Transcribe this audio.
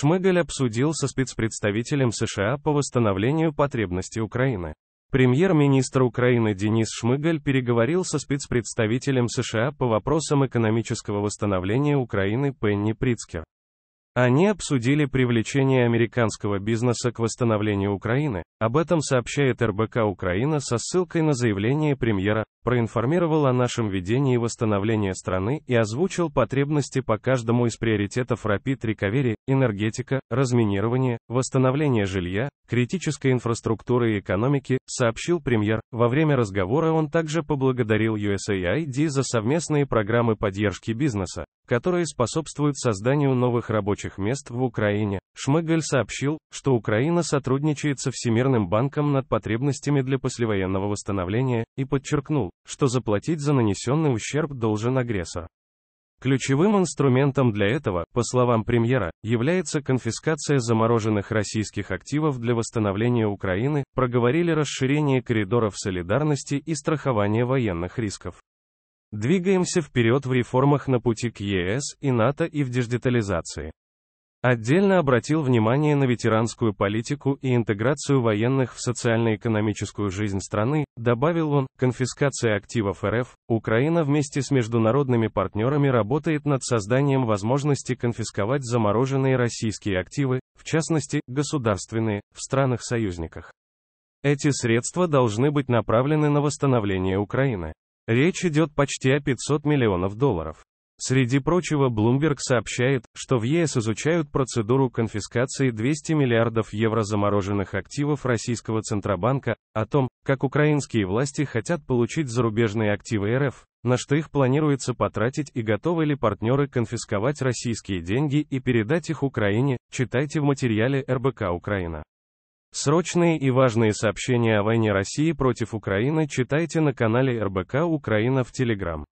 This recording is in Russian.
Шмыгаль обсудил со спецпредставителем США по восстановлению потребности Украины. Премьер-министр Украины Денис Шмыгаль переговорил со спецпредставителем США по вопросам экономического восстановления Украины Пенни Прицкер. Они обсудили привлечение американского бизнеса к восстановлению Украины, об этом сообщает РБК Украина со ссылкой на заявление премьера, проинформировал о нашем ведении восстановления страны и озвучил потребности по каждому из приоритетов Rapid Recovery, энергетика, разминирование, восстановление жилья, критической инфраструктуры и экономики, сообщил премьер. Во время разговора он также поблагодарил USAID за совместные программы поддержки бизнеса, которые способствуют созданию новых рабочих мест в Украине. Шмыгаль сообщил, что Украина сотрудничает со Всемирным банком над потребностями для послевоенного восстановления и подчеркнул, что заплатить за нанесенный ущерб должен агрессор. Ключевым инструментом для этого, по словам премьера, является конфискация замороженных российских активов для восстановления Украины, проговорили расширение коридоров солидарности и страхование военных рисков. Двигаемся вперед в реформах на пути к ЕС и НАТО и в диджитализации. Отдельно обратил внимание на ветеранскую политику и интеграцию военных в социально-экономическую жизнь страны, добавил он, конфискация активов РФ, Украина вместе с международными партнерами работает над созданием возможности конфисковать замороженные российские активы, в частности, государственные, в странах-союзниках. Эти средства должны быть направлены на восстановление Украины. Речь идет почти о 500 миллионов долларов. Среди прочего, Bloomberg сообщает, что в ЕС изучают процедуру конфискации 200 миллиардов евро замороженных активов российского Центробанка, о том, как украинские власти хотят получить зарубежные активы РФ, на что их планируется потратить и готовы ли партнеры конфисковать российские деньги и передать их Украине, читайте в материале РБК Украина. Срочные и важные сообщения о войне России против Украины читайте на канале РБК Украина в Телеграм.